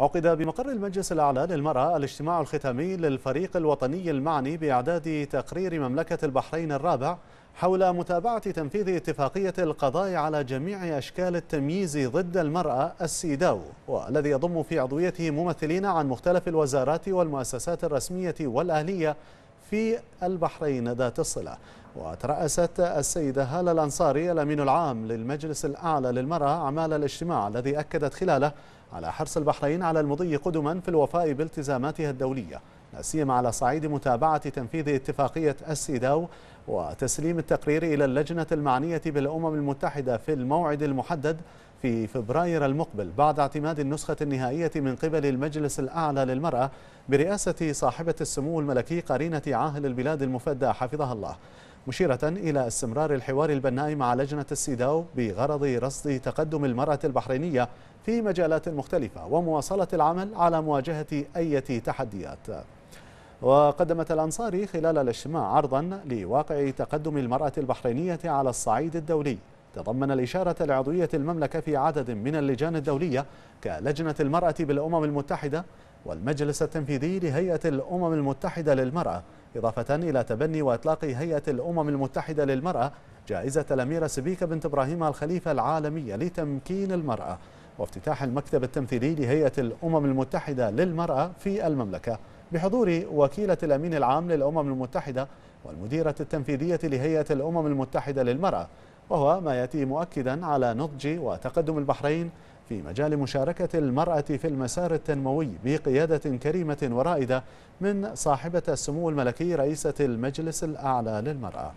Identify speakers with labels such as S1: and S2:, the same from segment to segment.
S1: عقد بمقر المجلس الأعلى للمرأة الاجتماع الختامي للفريق الوطني المعني بإعداد تقرير مملكة البحرين الرابع حول متابعة تنفيذ اتفاقية القضاء على جميع أشكال التمييز ضد المرأة السيداو والذي يضم في عضويته ممثلين عن مختلف الوزارات والمؤسسات الرسمية والأهلية في البحرين ذات الصلة وترأست السيدة هالة الأنصاري الأمين العام للمجلس الأعلى للمرأة أعمال الاجتماع الذي أكدت خلاله على حرص البحرين على المضي قدما في الوفاء بالتزاماتها الدولية لا سيما على صعيد متابعة تنفيذ اتفاقية السيداو وتسليم التقرير إلى اللجنة المعنية بالأمم المتحدة في الموعد المحدد في فبراير المقبل بعد اعتماد النسخة النهائية من قبل المجلس الأعلى للمرأة برئاسة صاحبة السمو الملكي قرينة عاهل البلاد المفدى حفظها الله مشيرة إلى استمرار الحوار البناء مع لجنة السيداو بغرض رصد تقدم المرأة البحرينية في مجالات مختلفة ومواصلة العمل على مواجهة أي تحديات وقدمت الأنصاري خلال الاجتماع عرضا لواقع تقدم المرأة البحرينية على الصعيد الدولي تضمن الإشارة لعضوية المملكة في عدد من اللجان الدولية كلجنة المرأة بالأمم المتحدة والمجلس التنفيذي لهيئة الأمم المتحدة للمرأة إضافة إلى تبني وإطلاق هيئة الأمم المتحدة للمرأة جائزة الأميرة سبيكة بنت إبراهيم الخليفة العالمية لتمكين المرأة وافتتاح المكتب التمثيلي لهيئة الأمم المتحدة للمرأة في المملكة بحضور وكيلة الأمين العام للأمم المتحدة والمديرة التنفيذية لهيئة الأمم المتحدة للمرأة وهو ما يأتي مؤكدا على نضج وتقدم البحرين في مجال مشاركة المرأة في المسار التنموي بقيادة كريمة ورائدة من صاحبة السمو الملكي رئيسة المجلس الأعلى للمرأة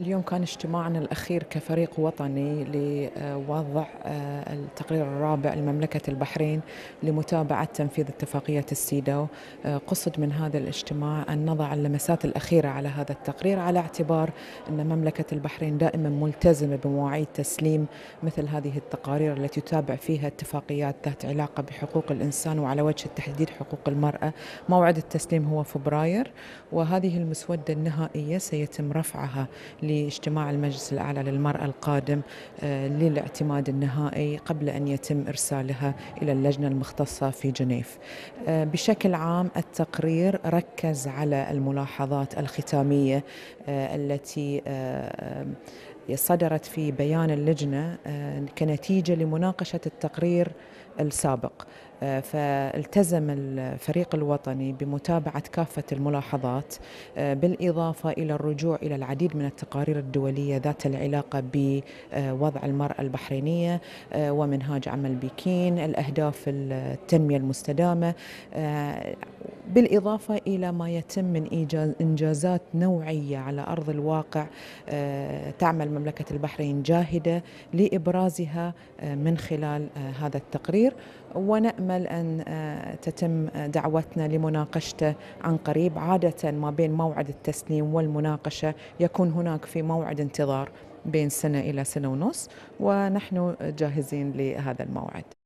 S2: اليوم كان اجتماعنا الأخير كفريق وطني لوضع آه، التقرير الرابع لمملكة البحرين لمتابعة تنفيذ اتفاقية السيدو آه، قصد من هذا الاجتماع أن نضع اللمسات الأخيرة على هذا التقرير على اعتبار أن مملكة البحرين دائما ملتزمة بمواعيد تسليم مثل هذه التقارير التي تتابع فيها اتفاقيات ذات علاقة بحقوق الإنسان وعلى وجه التحديد حقوق المرأة موعد التسليم هو فبراير وهذه المسودة النهائية سيتم رفعها لاجتماع المجلس الأعلى للمرأة القادم آه، للاعتماد النهائي قبل أن يتم إرسالها إلى اللجنة المختصة في جنيف آه، بشكل عام التقرير ركز على الملاحظات الختامية آه، التي صدرت في بيان اللجنة آه، كنتيجة لمناقشة التقرير السابق آه، فالتزم الفريق الوطني بمتابعة كافة الملاحظات آه، بالإضافة إلى الرجوع إلى العديد من التقارير الدولية ذات العلاقة بوضع المرأة البحرينية ومنهاج عمل بكين الأهداف التنمية المستدامة بالإضافة إلى ما يتم من إنجازات نوعية على أرض الواقع آه، تعمل مملكة البحرين جاهدة لإبرازها آه، من خلال آه، هذا التقرير ونأمل أن تتم دعوتنا لمناقشته عن قريب عادة ما بين موعد التسليم والمناقشة يكون هناك في موعد انتظار بين سنة إلى سنة ونص ونحن جاهزين لهذا الموعد